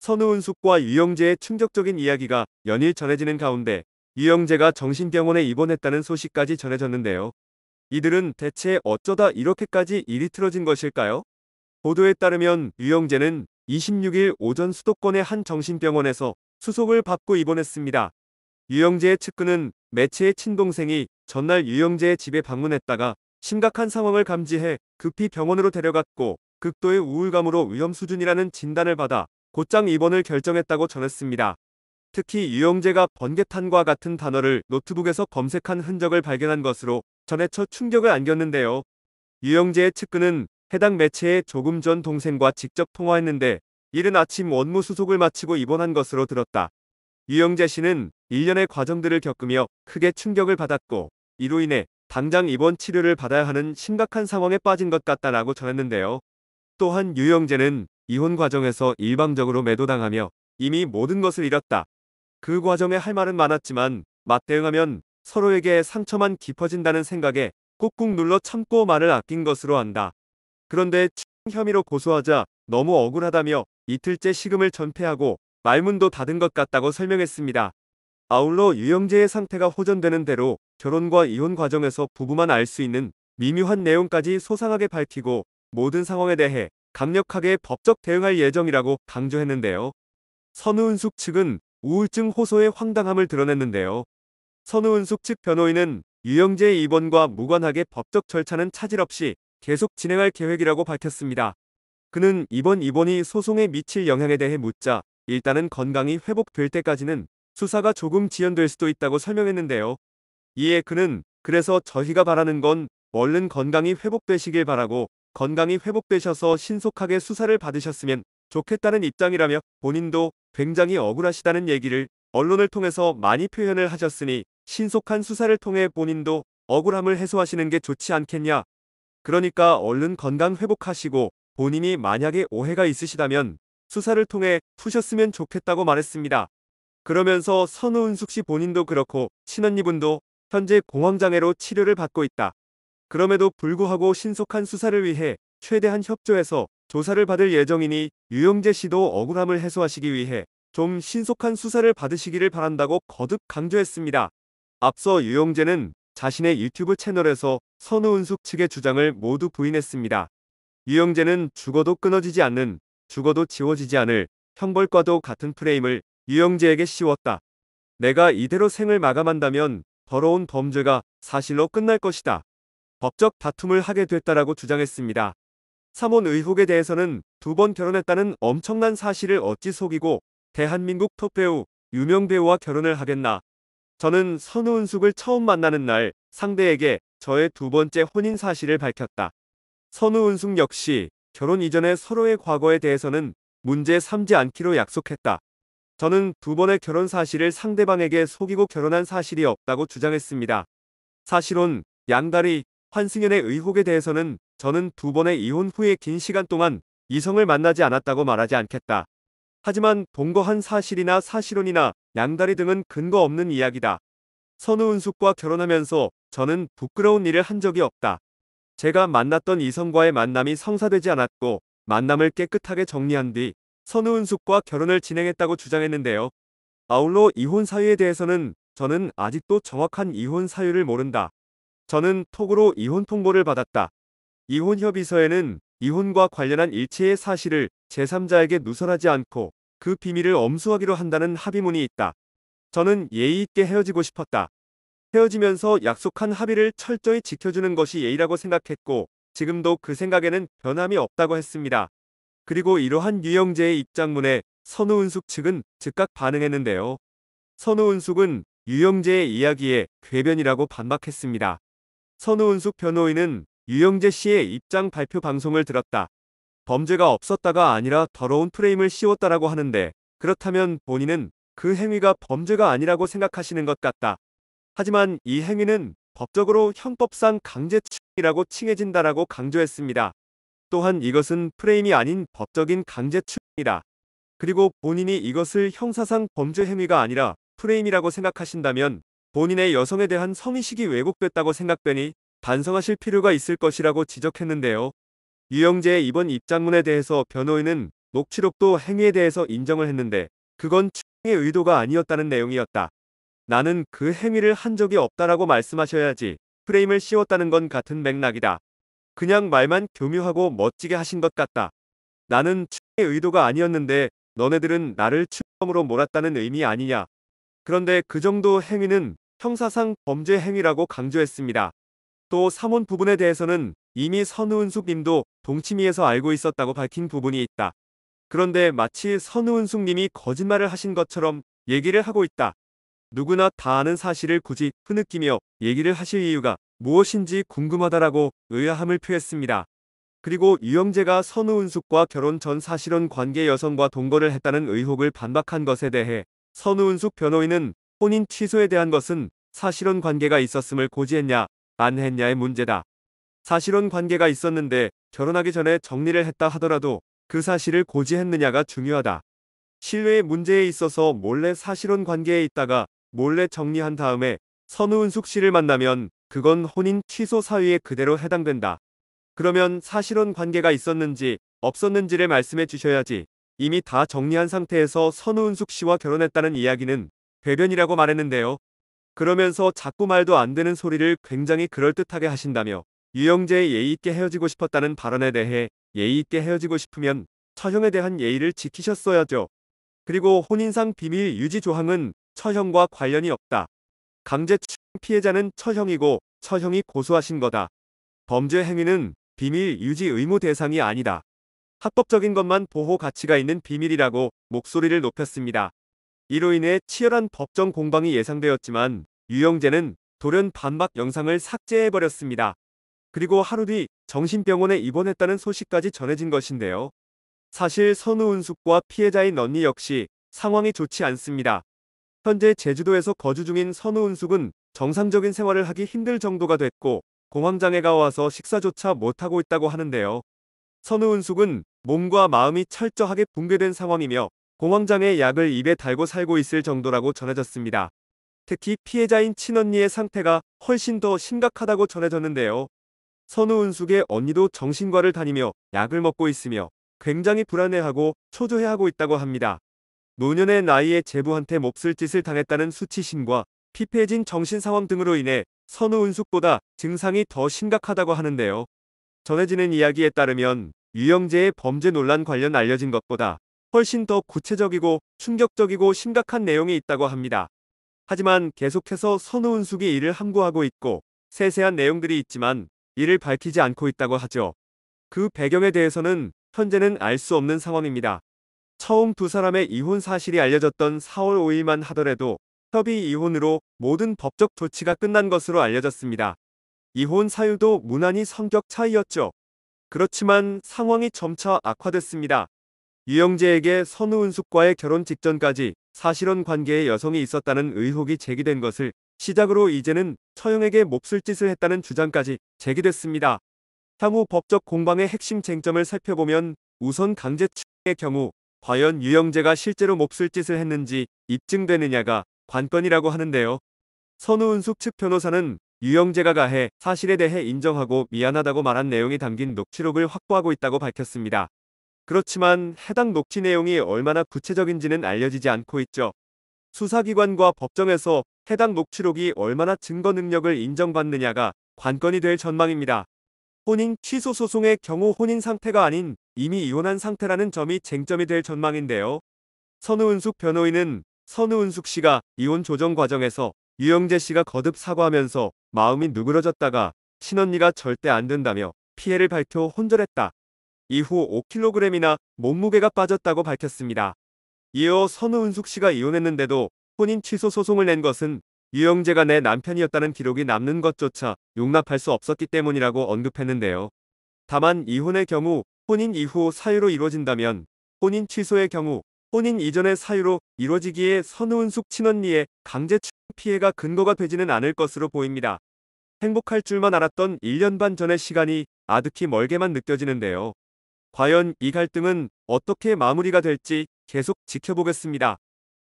선우은숙과 유영재의 충격적인 이야기가 연일 전해지는 가운데 유영재가 정신병원에 입원했다는 소식까지 전해졌는데요. 이들은 대체 어쩌다 이렇게까지 일이 틀어진 것일까요? 보도에 따르면 유영재는 26일 오전 수도권의 한 정신병원에서 수속을 받고 입원했습니다. 유영재의 측근은 매체의 친동생이 전날 유영재의 집에 방문했다가 심각한 상황을 감지해 급히 병원으로 데려갔고 극도의 우울감으로 위험 수준이라는 진단을 받아 곧장 입원을 결정했다고 전했습니다. 특히 유영재가 번개탄과 같은 단어를 노트북에서 검색한 흔적을 발견한 것으로 전해처 충격을 안겼는데요. 유영재의 측근은 해당 매체에 조금 전 동생과 직접 통화했는데 이른 아침 원무 수속을 마치고 입원한 것으로 들었다. 유영재 씨는 일련의 과정들을 겪으며 크게 충격을 받았고 이로 인해 당장 입원 치료를 받아야 하는 심각한 상황에 빠진 것 같다라고 전했는데요. 또한 유영재는 이혼 과정에서 일방적으로 매도당하며 이미 모든 것을 잃었다. 그 과정에 할 말은 많았지만 맞대응하면 서로에게 상처만 깊어진다는 생각에 꾹꾹 눌러 참고 말을 아낀 것으로 안다. 그런데 친 혐의로 고소하자 너무 억울하다며 이틀째 식음을 전폐하고 말문도 닫은 것 같다고 설명했습니다. 아울러 유영재의 상태가 호전되는 대로 결혼과 이혼 과정에서 부부만 알 수 있는 미묘한 내용까지 소상하게 밝히고 모든 상황에 대해 강력하게 법적 대응할 예정이라고 강조했는데요. 선우은숙 측은 우울증 호소의 황당함을 드러냈는데요. 선우은숙 측 변호인은 유영재 의 입원과 무관하게 법적 절차는 차질 없이 계속 진행할 계획이라고 밝혔습니다. 그는 이번 입원이 소송에 미칠 영향에 대해 묻자 일단은 건강이 회복될 때까지는 수사가 조금 지연될 수도 있다고 설명했는데요. 이에 그는 그래서 저희가 바라는 건 얼른 건강이 회복되시길 바라고 건강이 회복되셔서 신속하게 수사를 받으셨으면 좋겠다는 입장이라며 본인도 굉장히 억울하시다는 얘기를 언론을 통해서 많이 표현을 하셨으니 신속한 수사를 통해 본인도 억울함을 해소하시는 게 좋지 않겠냐. 그러니까 얼른 건강 회복하시고 본인이 만약에 오해가 있으시다면 수사를 통해 푸셨으면 좋겠다고 말했습니다. 그러면서 선우은숙 씨 본인도 그렇고 친언니분도 현재 공황장애로 치료를 받고 있다. 그럼에도 불구하고 신속한 수사를 위해 최대한 협조해서 조사를 받을 예정이니 유영재 씨도 억울함을 해소하시기 위해 좀 신속한 수사를 받으시기를 바란다고 거듭 강조했습니다. 앞서 유영재는 자신의 유튜브 채널에서 선우은숙 측의 주장을 모두 부인했습니다. 유영재는 죽어도 끊어지지 않는, 죽어도 지워지지 않을 형벌과도 같은 프레임을 유영재에게 씌웠다. 내가 이대로 생을 마감한다면 더러운 범죄가 사실로 끝날 것이다. 법적 다툼을 하게 됐다라고 주장했습니다. 삼원 의혹에 대해서는 두 번 결혼했다는 엄청난 사실을 어찌 속이고 대한민국 톱배우, 유명 배우와 결혼을 하겠나. 저는 선우은숙을 처음 만나는 날 상대에게 저의 두 번째 혼인 사실을 밝혔다. 선우은숙 역시 결혼 이전에 서로의 과거에 대해서는 문제 삼지 않기로 약속했다. 저는 두 번의 결혼 사실을 상대방에게 속이고 결혼한 사실이 없다고 주장했습니다. 사실은 양다리 환승연의 의혹에 대해서는 저는 두 번의 이혼 후에 긴 시간 동안 이성을 만나지 않았다고 말하지 않겠다. 하지만 동거한 사실이나 사실혼이나 양다리 등은 근거 없는 이야기다. 선우은숙과 결혼하면서 저는 부끄러운 일을 한 적이 없다. 제가 만났던 이성과의 만남이 성사되지 않았고 만남을 깨끗하게 정리한 뒤 선우은숙과 결혼을 진행했다고 주장했는데요. 아울러 이혼 사유에 대해서는 저는 아직도 정확한 이혼 사유를 모른다. 저는 톡으로 이혼 통보를 받았다. 이혼 협의서에는 이혼과 관련한 일체의 사실을 제3자에게 누설하지 않고 그 비밀을 엄수하기로 한다는 합의문이 있다. 저는 예의 있게 헤어지고 싶었다. 헤어지면서 약속한 합의를 철저히 지켜주는 것이 예의라고 생각했고 지금도 그 생각에는 변함이 없다고 했습니다. 그리고 이러한 유영재의 입장문에 선우은숙 측은 즉각 반응했는데요. 선우은숙은 유영재의 이야기에 궤변이라고 반박했습니다. 선우은숙 변호인은 유영재 씨의 입장 발표 방송을 들었다. 범죄가 없었다가 아니라 더러운 프레임을 씌웠다라고 하는데 그렇다면 본인은 그 행위가 범죄가 아니라고 생각하시는 것 같다. 하지만 이 행위는 법적으로 형법상 강제추행이라고 칭해진다라고 강조했습니다. 또한 이것은 프레임이 아닌 법적인 강제추행이다. 그리고 본인이 이것을 형사상 범죄 행위가 아니라 프레임이라고 생각하신다면 본인의 여성에 대한 성의식이 왜곡됐다고 생각되니 반성하실 필요가 있을 것이라고 지적했는데요. 유영재의 이번 입장문에 대해서 변호인은 녹취록도 행위에 대해서 인정을 했는데 그건 추행의 의도가 아니었다는 내용이었다. 나는 그 행위를 한 적이 없다라고 말씀하셔야지 프레임을 씌웠다는 건 같은 맥락이다. 그냥 말만 교묘하고 멋지게 하신 것 같다. 나는 추행의 의도가 아니었는데 너네들은 나를 추범으로 몰았다는 의미 아니냐 그런데 그 정도 행위는 형사상 범죄 행위라고 강조했습니다. 또 사문 부분에 대해서는 이미 선우은숙 님도 동치미에서 알고 있었다고 밝힌 부분이 있다. 그런데 마치 선우은숙 님이 거짓말을 하신 것처럼 얘기를 하고 있다. 누구나 다 아는 사실을 굳이 흐느끼며 얘기를 하실 이유가 무엇인지 궁금하다라고 의아함을 표했습니다. 그리고 유영재가 선우은숙과 결혼 전사실은 관계 여성과 동거를 했다는 의혹을 반박한 것에 대해 선우은숙 변호인은 혼인 취소에 대한 것은 사실혼 관계가 있었음을 고지했냐 안 했냐의 문제다. 사실혼 관계가 있었는데 결혼하기 전에 정리를 했다 하더라도 그 사실을 고지했느냐가 중요하다. 실외의 문제에 있어서 몰래 사실혼 관계에 있다가 몰래 정리한 다음에 선우은숙 씨를 만나면 그건 혼인 취소 사유에 그대로 해당된다. 그러면 사실혼 관계가 있었는지 없었는지를 말씀해 주셔야지 이미 다 정리한 상태에서 선우은숙 씨와 결혼했다는 이야기는 괴변이라고 말했는데요. 그러면서 자꾸 말도 안 되는 소리를 굉장히 그럴듯하게 하신다며 유영재의 예의있게 헤어지고 싶었다는 발언에 대해 예의있게 헤어지고 싶으면 처형에 대한 예의를 지키셨어야죠. 그리고 혼인상 비밀 유지 조항은 처형과 관련이 없다. 강제 피해자는 처형이고 처형이 고소하신 거다. 범죄 행위는 비밀 유지 의무 대상이 아니다. 합법적인 것만 보호 가치가 있는 비밀이라고 목소리를 높였습니다. 이로 인해 치열한 법정 공방이 예상되었지만 유영재는 돌연 반박 영상을 삭제해버렸습니다. 그리고 하루 뒤 정신병원에 입원했다는 소식까지 전해진 것인데요. 사실 선우은숙과 피해자인 언니 역시 상황이 좋지 않습니다. 현재 제주도에서 거주 중인 선우은숙은 정상적인 생활을 하기 힘들 정도가 됐고 공황장애가 와서 식사조차 못하고 있다고 하는데요. 선우은숙은 몸과 마음이 철저하게 붕괴된 상황이며 공황장애 약을 입에 달고 살고 있을 정도라고 전해졌습니다. 특히 피해자인 친언니의 상태가 훨씬 더 심각하다고 전해졌는데요. 선우은숙의 언니도 정신과를 다니며 약을 먹고 있으며 굉장히 불안해하고 초조해하고 있다고 합니다. 노년의 나이에 제부한테 몹쓸 짓을 당했다는 수치심과 피폐해진 정신 상황 등으로 인해 선우은숙보다 증상이 더 심각하다고 하는데요. 전해지는 이야기에 따르면 유영재의 범죄 논란 관련 알려진 것보다 훨씬 더 구체적이고 충격적이고 심각한 내용이 있다고 합니다. 하지만 계속해서 선우은숙이 이를 함구하고 있고 세세한 내용들이 있지만 이를 밝히지 않고 있다고 하죠. 그 배경에 대해서는 현재는 알 수 없는 상황입니다. 처음 두 사람의 이혼 사실이 알려졌던 4월 5일만 하더라도 협의 이혼으로 모든 법적 조치가 끝난 것으로 알려졌습니다. 이혼 사유도 무난히 성격 차이였죠. 그렇지만 상황이 점차 악화됐습니다. 유영재에게 선우 은숙과의 결혼 직전까지 사실혼 관계의 여성이 있었다는 의혹이 제기된 것을 시작으로 이제는 처형에게 몹쓸 짓을 했다는 주장까지 제기됐습니다. 향후 법적 공방의 핵심 쟁점을 살펴보면 우선 강제 측의 경우 과연 유영재가 실제로 몹쓸 짓을 했는지 입증되느냐가 관건이라고 하는데요. 선우은숙 측 변호사는 유영재가 가해 사실에 대해 인정하고 미안하다고 말한 내용이 담긴 녹취록을 확보하고 있다고 밝혔습니다. 그렇지만 해당 녹취 내용이 얼마나 구체적인지는 알려지지 않고 있죠. 수사기관과 법정에서 해당 녹취록이 얼마나 증거 능력을 인정받느냐가 관건이 될 전망입니다. 혼인 취소 소송의 경우 혼인 상태가 아닌 이미 이혼한 상태라는 점이 쟁점이 될 전망인데요. 선우은숙 변호인은 선우은숙 씨가 이혼 조정 과정에서 유영재 씨가 거듭 사과하면서 마음이 누그러졌다가 친언니가 절대 안 된다며 피해를 밝혀 혼절했다. 이후 5kg이나 몸무게가 빠졌다고 밝혔습니다. 이어 선우은숙 씨가 이혼했는데도 혼인 취소 소송을 낸 것은 유영재가 내 남편이었다는 기록이 남는 것조차 용납할 수 없었기 때문이라고 언급했는데요. 다만 이혼의 경우 혼인 이후 사유로 이루어진다면 혼인 취소의 경우 혼인 이전의 사유로 이루어지기에 선우은숙 친언니의 강제추 피해가 근거가 되지는 않을 것으로 보입니다. 행복할 줄만 알았던 1년 반 전의 시간이 아득히 멀게만 느껴지는데요. 과연 이 갈등은 어떻게 마무리가 될지 계속 지켜보겠습니다.